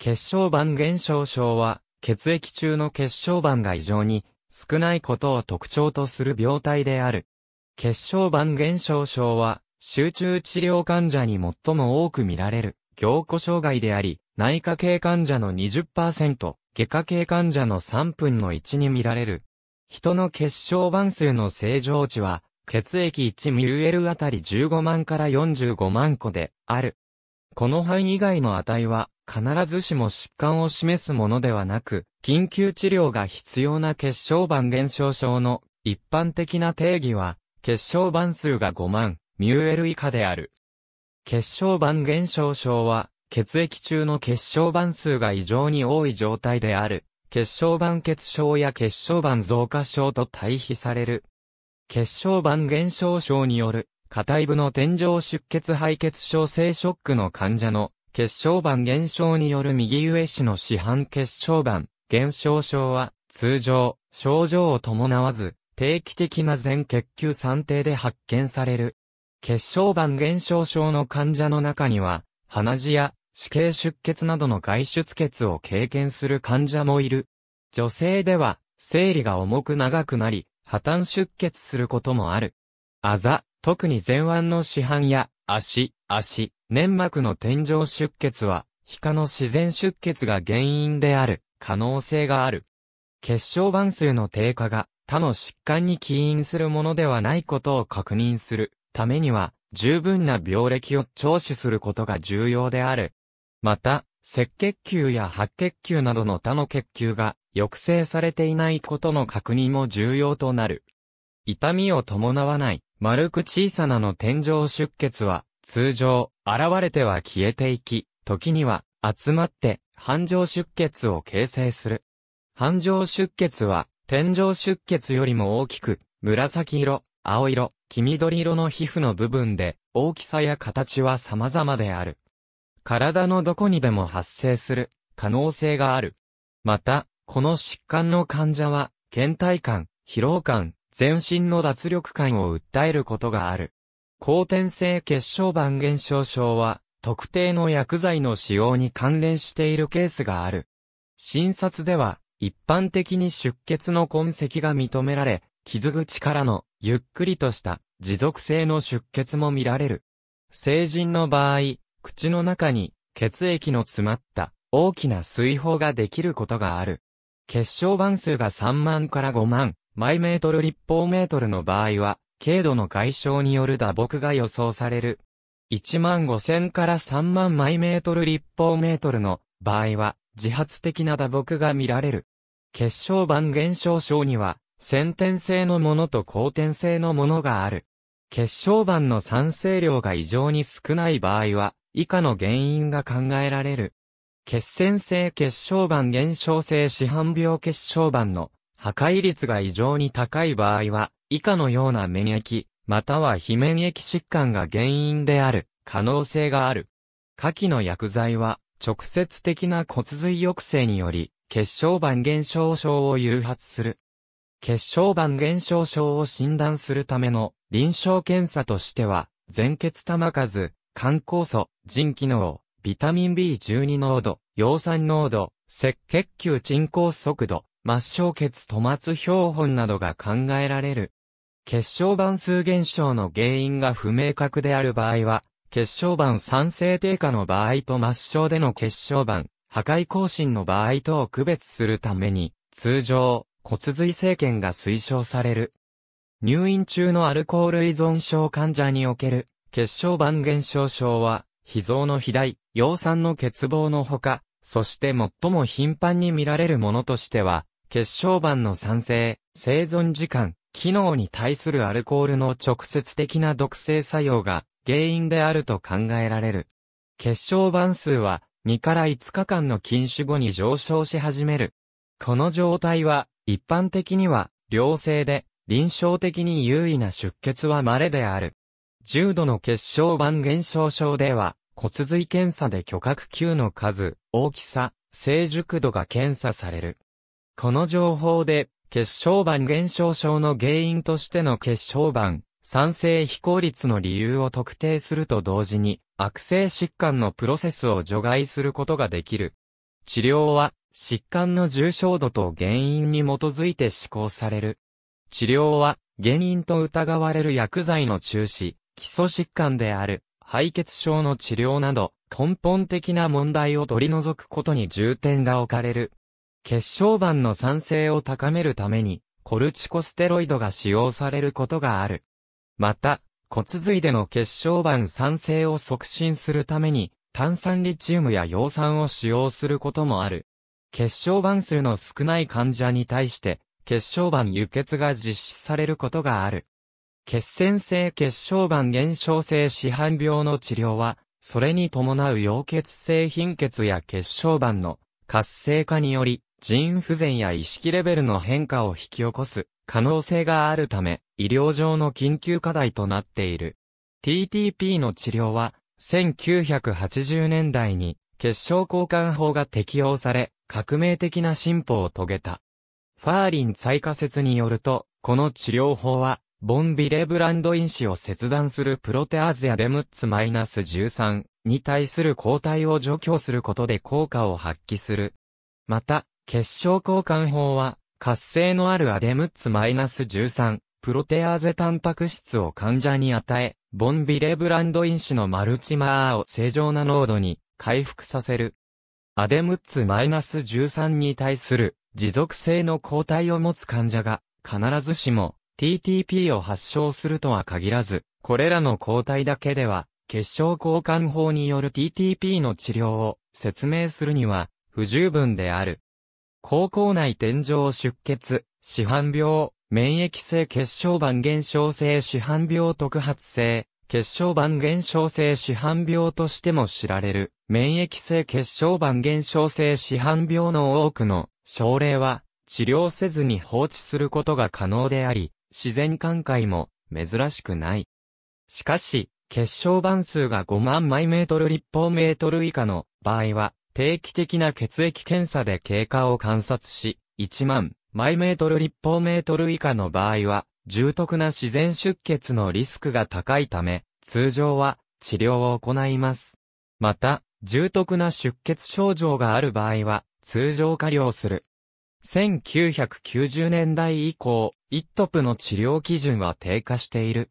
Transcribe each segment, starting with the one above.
血小板減少症は、血液中の血小板が異常に少ないことを特徴とする病態である。血小板減少症は、集中治療患者に最も多く見られる、凝固障害であり、内科系患者の20%、外科系患者の3分の1に見られる。人の血小板数の正常値は、血液 1ml あたり15万から45万個である。この範囲以外の値は、必ずしも疾患を示すものではなく、緊急治療が必要な血小板減少症の一般的な定義は、血小板数が5万、ミュール以下である。血小板減少症は、血液中の血小板数が異常に多い状態である。血小板血症や血小板増加症と対比される。血小板減少症による、下体部の天井出血敗血症性ショックの患者の結晶板減少による右上肢の市販結晶板減少症は、通常、症状を伴わず、定期的な全血球算定で発見される。血小板減少症の患者の中には、鼻血や死刑出血などの外出血を経験する患者もいる。女性では、生理が重く長くなり、破綻出血することもある。あざ、特に前腕の市販や足、足、粘膜の天井出血は、皮下の自然出血が原因である可能性がある。血小板数の低下が他の疾患に起因するものではないことを確認するためには、十分な病歴を聴取することが重要である。また、赤血球や白血球などの他の血球が抑制されていないことの確認も重要となる。痛みを伴わない、丸く小さなの天井出血は、通常、現れては消えていき、時には集まって繁盛出血を形成する。繁盛出血は、天井出血よりも大きく、紫色、青色、黄緑色の皮膚の部分で、大きさや形は様々である。体のどこにでも発生する可能性がある。また、この疾患の患者は、倦怠感、疲労感、全身の脱力感を訴えることがある。後天性血小板減少症は、特定の薬剤の使用に関連しているケースがある。診察では、一般的に出血の痕跡が認められ、傷口からの、ゆっくりとした、持続性の出血も見られる。成人の場合、口の中に、血液の詰まった、大きな水泡ができることがある。血小板数が3万から5万、マイメートル立方メートルの場合は、軽度の外傷による打撲が予想される。1万5000から3万イメートル立方メートルの場合は自発的な打撲が見られる。血小板減少症には先天性のものと後天性のものがある。血小板の酸性量が異常に少ない場合は以下の原因が考えられる。血栓性血小板減少性市販病血小板の破壊率が異常に高い場合は以下のような免疫、または非免疫疾患が原因である可能性がある。下記の薬剤は、直接的な骨髄抑制により、血小板減少症を誘発する。血小板減少症を診断するための臨床検査としては、全血玉数、肝酵素、腎機能、ビタミン B12 濃度、葉酸濃度、赤血球沈降速度、末梢血トマツ標本などが考えられる。結晶板数減少の原因が不明確である場合は、結晶板酸性低下の場合と抹消での結晶板、破壊更新の場合とを区別するために、通常、骨髄生検が推奨される。入院中のアルコール依存症患者における、血小板減少症は、脾臓の肥大、葉酸の欠乏のほか、そして最も頻繁に見られるものとしては、血小板の酸性、生存時間、機能に対するアルコールの直接的な毒性作用が原因であると考えられる。結晶板数は2から5日間の禁酒後に上昇し始める。この状態は一般的には良性で臨床的に優位な出血は稀である。重度の結晶板減少症では骨髄検査で巨核球の数、大きさ、成熟度が検査される。この情報で血小板減少症の原因としての血小板、酸性非効率の理由を特定すると同時に、悪性疾患のプロセスを除外することができる。治療は、疾患の重症度と原因に基づいて施行される。治療は、原因と疑われる薬剤の中止、基礎疾患である、敗血症の治療など、根本的な問題を取り除くことに重点が置かれる。血小板の酸性を高めるために、コルチコステロイドが使用されることがある。また、骨髄での血小板酸性を促進するために、炭酸リチウムや葉酸を使用することもある。血小板数の少ない患者に対して、血小板輸血が実施されることがある。血栓性血小板減少性市販病の治療は、それに伴う溶血性貧血や血小板の活性化により、腎不全や意識レベルの変化を引き起こす可能性があるため、医療上の緊急課題となっている。TTP の治療は、1980年代に結晶交換法が適用され、革命的な進歩を遂げた。ファーリン再仮説によると、この治療法は、ボンビレブランド因子を切断するプロテアーゼアデムッツ -13 に対する抗体を除去することで効果を発揮する。また、結晶交換法は、活性のあるアデムッツ -13、プロテアーゼタンパク質を患者に与え、ボンビレブランド因子のマルチマーを正常な濃度に回復させる。アデムッツ -13 に対する持続性の抗体を持つ患者が必ずしも TTP を発症するとは限らず、これらの抗体だけでは結晶交換法による TTP の治療を説明するには不十分である。口腔内天井出血、市販病、免疫性血小板減少性市販病特発性、血小板減少性市販病としても知られる、免疫性血小板減少性市販病の多くの症例は、治療せずに放置することが可能であり、自然寛解も珍しくない。しかし、血小板数が5万マイメートル立方メートル以下の場合は、定期的な血液検査で経過を観察し、1万マイメートル立方メートル以下の場合は、重篤な自然出血のリスクが高いため、通常は治療を行います。また、重篤な出血症状がある場合は、通常過療する。1990年代以降、i ト o プの治療基準は低下している。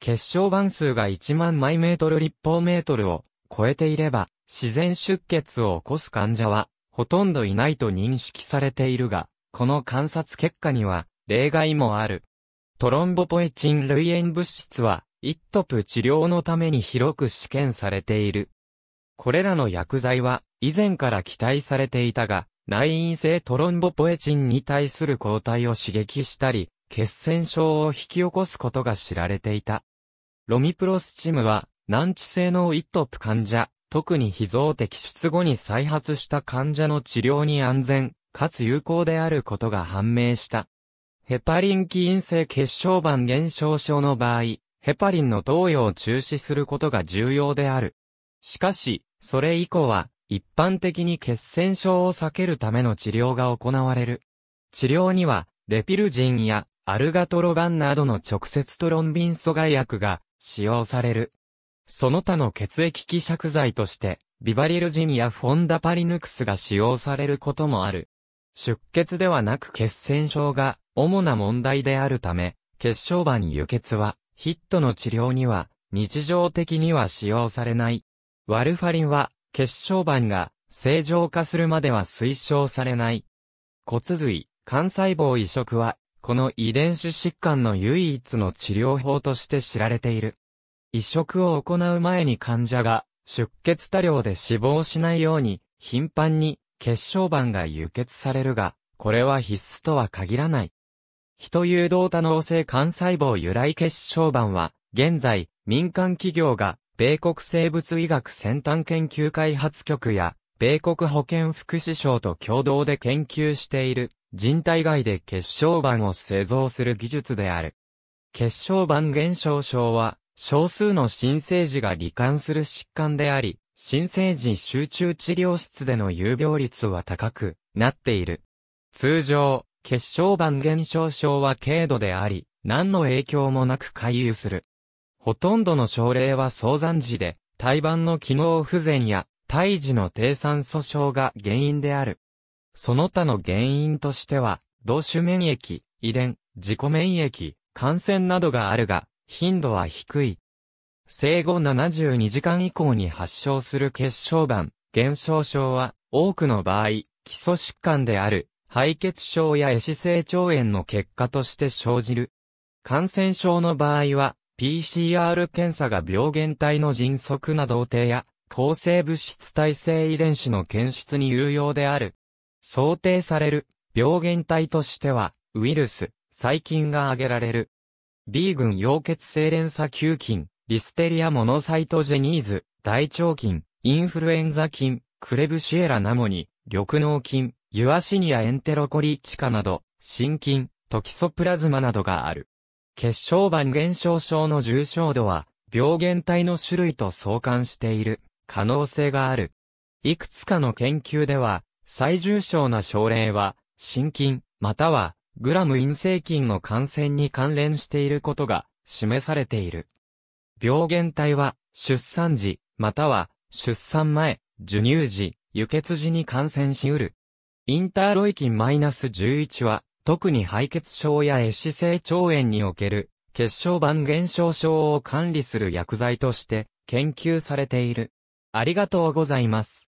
血小板数が1万マイメートル立方メートルを超えていれば、自然出血を起こす患者は、ほとんどいないと認識されているが、この観察結果には、例外もある。トロンボポエチン類炎物質は、ットプ治療のために広く試験されている。これらの薬剤は、以前から期待されていたが、内因性トロンボポエチンに対する抗体を刺激したり、血栓症を引き起こすことが知られていた。ロミプロスチムは、難治性のットプ患者、特に非造的出後に再発した患者の治療に安全、かつ有効であることが判明した。ヘパリン起因性血小板減少症の場合、ヘパリンの投与を中止することが重要である。しかし、それ以降は、一般的に血栓症を避けるための治療が行われる。治療には、レピルジンやアルガトロガンなどの直接トロンビン阻害薬が使用される。その他の血液希釈剤として、ビバリルジンやフォンダパリヌクスが使用されることもある。出血ではなく血栓症が主な問題であるため、血小板輸血はヒットの治療には日常的には使用されない。ワルファリンは血小板が正常化するまでは推奨されない。骨髄、幹細胞移植はこの遺伝子疾患の唯一の治療法として知られている。移植を行う前に患者が出血多量で死亡しないように頻繁に血小板が輸血されるが、これは必須とは限らない。人誘導多能性幹細胞由来血小板は、現在、民間企業が、米国生物医学先端研究開発局や、米国保健福祉省と共同で研究している、人体外で血小板を製造する技術である。血小板減少症は、少数の新生児が罹患する疾患であり、新生児集中治療室での有病率は高くなっている。通常、血小板減少症は軽度であり、何の影響もなく回遊する。ほとんどの症例は早産時で、胎盤の機能不全や胎児の低酸素症が原因である。その他の原因としては、同種免疫、遺伝、自己免疫、感染などがあるが、頻度は低い。生後72時間以降に発症する血小板、減少症は、多くの場合、基礎疾患である、敗血症や壊死性腸炎の結果として生じる。感染症の場合は、PCR 検査が病原体の迅速な動定や、抗生物質耐性遺伝子の検出に有用である。想定される病原体としては、ウイルス、細菌が挙げられる。B 群溶血性連鎖球菌、リステリアモノサイトジェニーズ、大腸菌、インフルエンザ菌、クレブシエラナモニ、緑脳菌、ユアシニアエンテロコリチカなど、心筋、トキソプラズマなどがある。血小板減少症の重症度は、病原体の種類と相関している、可能性がある。いくつかの研究では、最重症な症例は、心筋、またはグラム陰性菌の感染に関連していることが示されている。病原体は出産時、または出産前、授乳時、輸血時に感染しうる。インターロイキン -11 は、特に敗血症や壊死性腸炎における、血小板減少症を管理する薬剤として、研究されている。ありがとうございます。